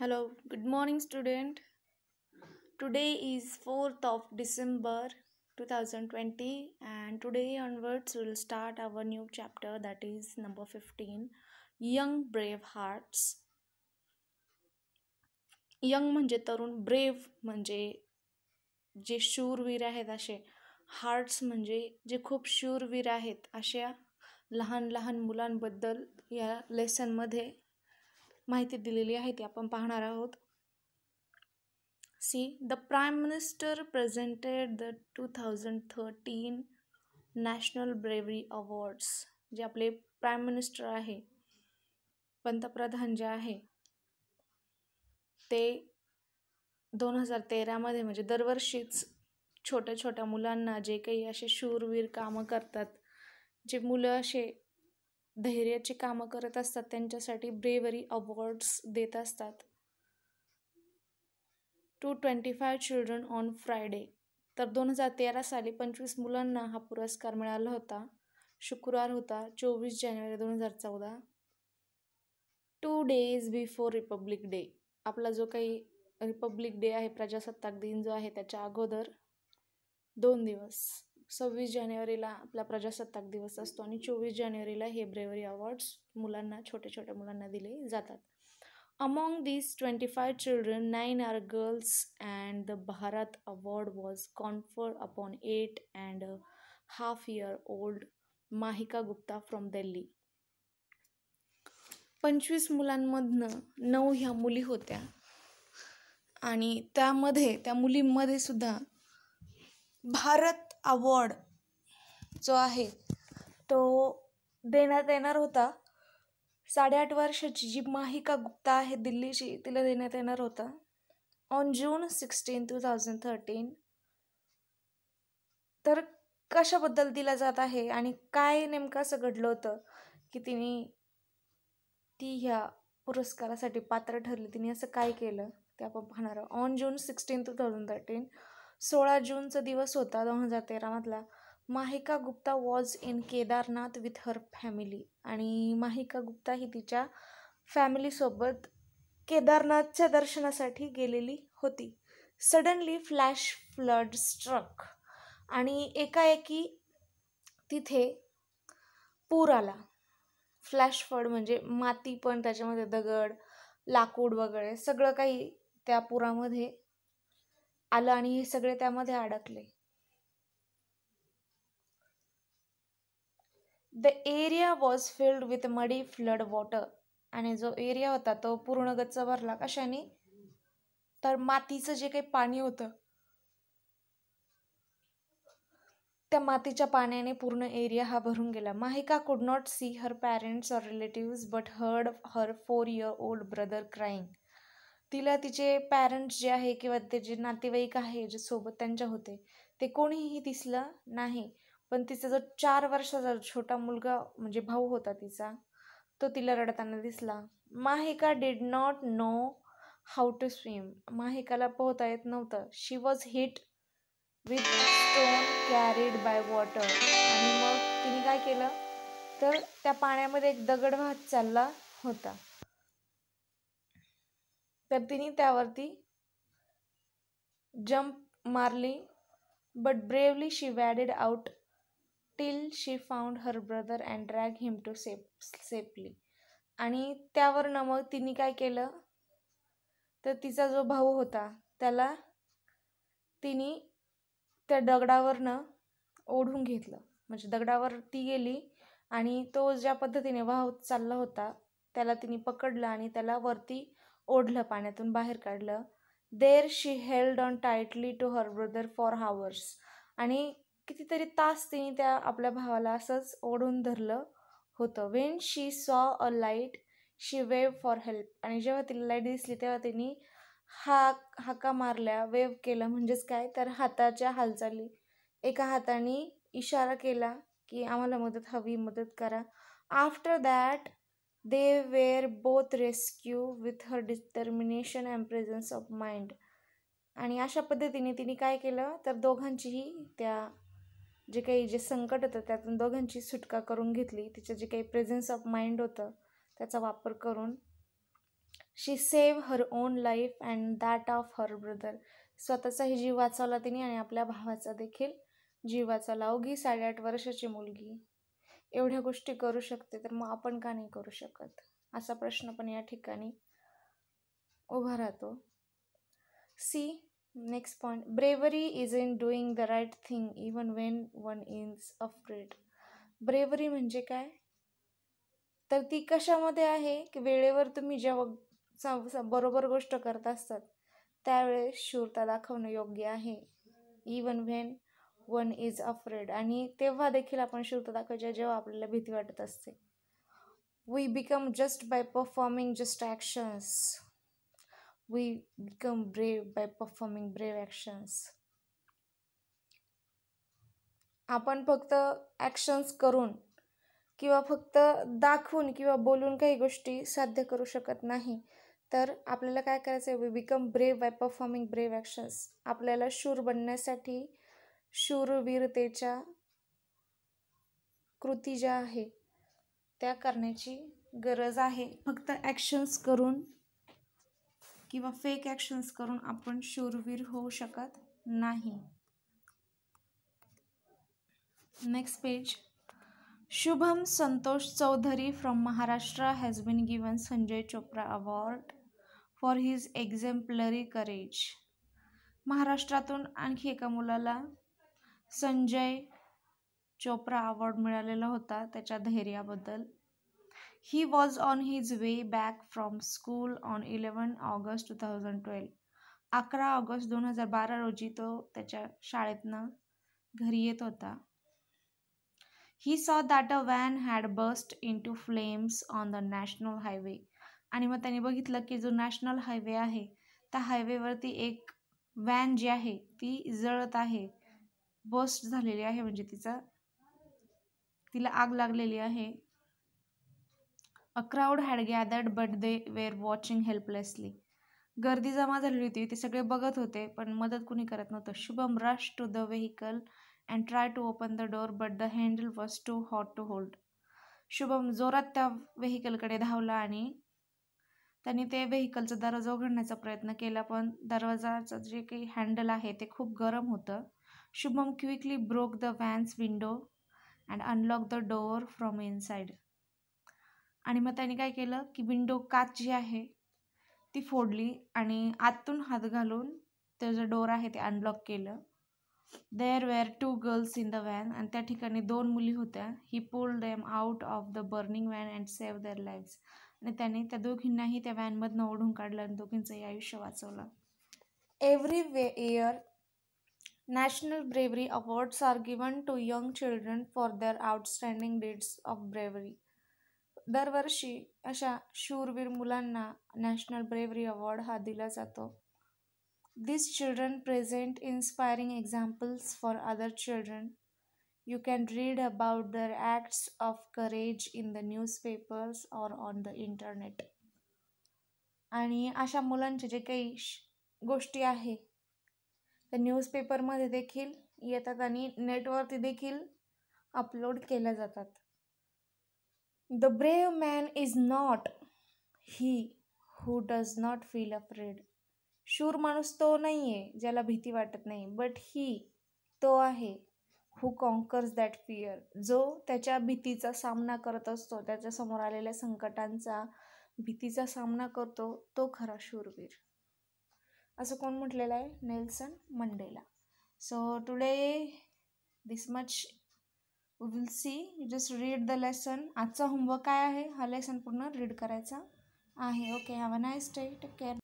Hello good morning student today is fourth of December two thousand twenty and today onwards will will start our new chapter that is number fifteen young brave hearts young म्हणजे तरुण brave म्हणजे जे शूरवीर आहेत असे hearts म्हणजे जे खूप शूरवीर आहेत अशा लहान लहान मुलांबद्दल या लेसनमध्ये माहिती दिलेली आहे ती आपण पाहणार आहोत see the prime minister presented the two thousand thirteen national bravery awards जे आपले प्राईम मिनिस्टर आहे पंतप्रधान जे आहे ते दोन हजार तेरामध्ये म्हणजे दरवर्षीच छोट्या छोट्या मुलांना जे काही असे शूरवीर कामं करतात जे मुलं असे धैर्याची कामं करत असतात त्यांच्यासाठी ब्रेवरी अवॉर्ड्स देत असतात two twenty five children on Friday तर दोन हजार तेरा साली पंचवीस मुलांना हा पुरस्कार मिळाला होता शुक्रवार होता चोवीस जानेवारी दोन हजार चौदा two days before republic day आपला जो काही रिपब्लिक डे आहे प्रजासत्ताक दिन जो आहे त्याच्या अगोदर दोन दिवस सव्वीस जानेवारीला आपला प्रजासत्ताक दिवस असतो आणि चोवीस जानेवारीला हे ब्रेवरी अवॉर्ड्स मुलांना छोट्या छोट्या मुलांना दिले जातात among this twenty five children nine are girls and the Bharat award was conferred upon eight and half year old Mahika Gupta from Delhi पंचवीस मुलांमधनं नऊ ह्या मुली होत्या आणि त्यामध्ये त्या मुलींमध्ये सुद्धा भारत अवॉर्ड जो आहे तो देण्यात येणार होता साडेआठ वर्षाची जी माहिका गुप्ता आहे दिल्लीची तिला देण्यात येणार होता on June sixteen two thousand thirteen तर कशाबद्दल दिला जात आहे आणि काय नेमकं असं घडलं होतं की तिने ती ह्या पुरस्कारासाठी पात्र ठरली तिने असं काय केलं ते आपण पाहणार on June sixteen two thousand thirteen सोळा जूनचा दिवस होता दोन हजार तेरामधला Mahika Gupta was in Kedarnath with her family आणि माहिका गुप्ता ही तिच्या फॅमिलीसोबत केदारनाथच्या दर्शनासाठी गेलेली होती सडनली फ्लॅश फ्लड स्ट्रक आणि एकाएकी तिथे पूर आला फ्लॅश फ्लड म्हणजे माती पण त्याच्यामध्ये दगड लाकूड वगैरे सगळं काही त्या पुरामध्ये आलं आणि हे सगळे त्यामध्ये अडकले the area was filled with muddy flood water आणि जो एरिया होता तो पूर्ण गच्च भरला कशाने तर मातीचं जे काही पाणी होतं त्या मातीच्या पाण्याने पूर्ण एरिया हा भरून गेला Mahika could not see her parents or relative but heard her four year old brother crying तिला तिचे पॅरेंट्स जे आहे किंवा ते जे नातेवाईक आहे जे सोबत त्यांच्या होते ते कोणीही दिसलं नाही पण तिचा जो चार वर्षाचा छोटा मुलगा म्हणजे भाऊ होता तिचा तो तिला रडताना दिसला Mahika did not know how to swim माहिकाला पोहता येत नव्हतं she was hit with stone carried by water आणि मग तिने काय केलं तर त्या पाण्यामध्ये एक दगड वाहत चालला होता तर तिने त्यावरती जंप मारली but bravely she waded out till she found her brother and drag him to safe safely आणि त्यावरनं मग तिने काय केलं तर तिचा जो भाऊ होता त्याला तिने त्या दगडावरनं ओढून घेतलं म्हणजे दगडावर ती गेली आणि तो ज्या पद्धतीने वाहत चालला होता त्याला तिने पकडलं आणि त्याला वरती ओढलं पाण्यातून बाहेर काढलं there she held on tightly to her brother for hours आणि कितीतरी तास तिने त्या आपल्या भावाला असंच ओढून धरलं होतं when she saw a light she wave for help आणि जेव्हा तिला लाईट दिसली तेव्हा तिने हाक हाका मारल्या वेव केलं म्हणजेच काय तर हाताच्या हालचाली एका हाताने इशारा केला की आम्हाला मदत हवी मदत करा after that They were both rescue with her determination and presence of mind. आणि अशा पद्धतीने तिने काय केलं तर दोघांचीही त्या जे काही जे संकट होतं त्यातून दोघांची सुटका करून घेतली तिचं जे काही प्रेझेन्स ऑफ माइंड होतं त्याचा वापर करून she save her own life and that of her brother स्वतःचाही जीव वाचवला तिने आणि आपल्या भावाचा देखील जीव वाचवला अवघी साडेआठ वर्षाची मुलगी एवढ्या गोष्टी करू शकते तर मग आपण का नाही करू शकत असा प्रश्न पण या ठिकाणी उभा राहतो see next point bravery is in doing the right thing even when one is afraid bravery म्हणजे काय तर ती कशामध्ये आहे की वेळेवर तुम्ही जेव्हा बरोबर गोष्ट करत असतात त्यावेळेस शूरता दाखवणं योग्य आहे even when one is afraid आणि तेव्हा देखील आपण शूर दाखवायच्या जेव्हा आपल्याला भीती वाटत असते we become just by performing just actions we become brave by performing brave actions आपण फक्त ॲक्शन्स करून किंवा फक्त दाखवून किंवा बोलून काही गोष्टी साध्य करू शकत नाही तर आपल्याला काय करायचं आहे we become brave by performing brave actions आपल्याला शूर बनण्यासाठी शूरवीरतेच्या कृती ज्या आहे त्या करण्याची गरज आहे फक्त ॲक्शन्स करून किंवा फेक ॲक्शन्स करून आपण शूरवीर होऊ शकत नाही next page Shubham Santosh Chaudhari from Maharashtra has been given Sanjay Chopra award for his exemplary courage महाराष्ट्रातून आणखी एका मुलाला संजय चोप्रा अवॉर्ड मिळालेला होता त्याच्या धैर्याबद्दल he was on his way back from school on eleven August two thousand twelve अकरा ऑगस्ट दोन हजार बारा रोजी तो त्याच्या शाळेतनं घरी येत होता he saw that a van had burst into flames on the national highway आणि मग त्यांनी बघितलं की जो नॅशनल हायवे आहे त्या हायवेवरती एक वॅन जी आहे ती जळत आहे बस्ट झालेली आहे म्हणजे तिचा तिला आग लागलेली आहे a crowd had gathered but they were watching helplessly गर्दी जमा झालेली होती ते सगळे बघत होते पण मदत कुणी करत नव्हतं Shubham rush to the vehicle and try to open the door but the handle was too hot to hold Shubham जोरात त्या व्हेकलकडे धावला आणि त्यांनी ते व्हेकलचा दरवाजा उघडण्याचा प्रयत्न केला पण दरवाजाचं जे काही हँडल आहे ते खूप गरम होतं Shubham quickly broke the van's window and unlock the door from inside आणि मग त्याने काय केलं की विंडो काच जी आहे ती फोडली आणि आतून हात घालून त्याचं डोर आहे ते अनलॉक केलं there were two girls in the van आणि त्या ठिकाणी दोन मुली होत्या he pull them out of the burning van and save their lifes आणि त्याने त्या दोघींनाही त्या वॅनमधनं ओढून काढलं आणि दोघींचंही आयुष्य वाचवलं एव्हरी वे year National Bravery Awards are given to young children for their outstanding deeds of bravery. दरवर्षी अशा शूरवीर मुलांना नॅशनल ब्रेवरी अवॉर्ड हा दिला जातो this children present inspiring examples for other children you can read about their acts of courage in the newspapers और on the internet आणि अशा मुलांचे जे काही गोष्टी आहे तर न्यूजपेपरमध्ये देखील येतात आणि नेटवरती देखील अपलोड केल्या जातात the brave man is not he who does not feel afraid शूर माणूस तो नाही आहे ज्याला भीती वाटत नाही बट ही तो आहे हू कॉन्कर्स दॅट फिअर जो त्याच्या भीतीचा सामना करत असतो त्याच्यासमोर आलेल्या संकटांचा भीतीचा सामना करतो तो खरा शूरवीर असं कोण म्हटलेलं आहे Nelson Mandela so today this much will see just read the lesson आजचा होमवर्क काय आहे हा लेसन पूर्ण रीड करायचा आहे okay have a nice day take care